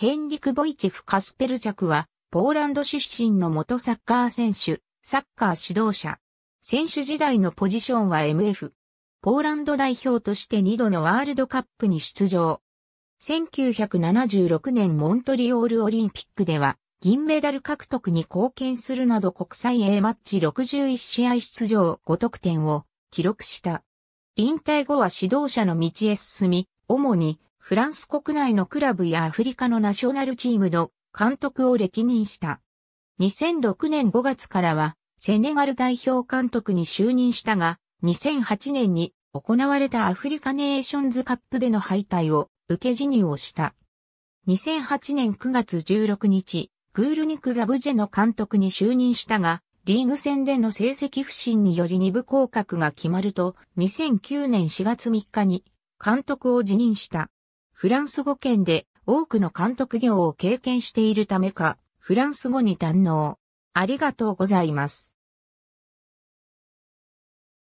ヘンリク・ボイチェフ・カスペルチャクは、ポーランド出身の元サッカー選手、サッカー指導者。選手時代のポジションは MF。ポーランド代表として2度のワールドカップに出場。1976年モントリオールオリンピックでは、銀メダル獲得に貢献するなど国際 A マッチ61試合出場5得点を記録した。引退後は指導者の道へ進み、主にフランス国内のクラブやアフリカのナショナルチームの監督を歴任した。2006年5月からは、セネガル代表監督に就任したが、2008年に行われたアフリカネーションズカップでの敗退を受け辞任をした。2008年9月16日、グールニク・ザブジェの監督に就任したが、リーグ戦での成績不振により二部降格が決まると、2009年4月3日に監督を辞任した。フランス語圏で多くの監督業を経験しているためか、フランス語に堪能。ありがとうございます。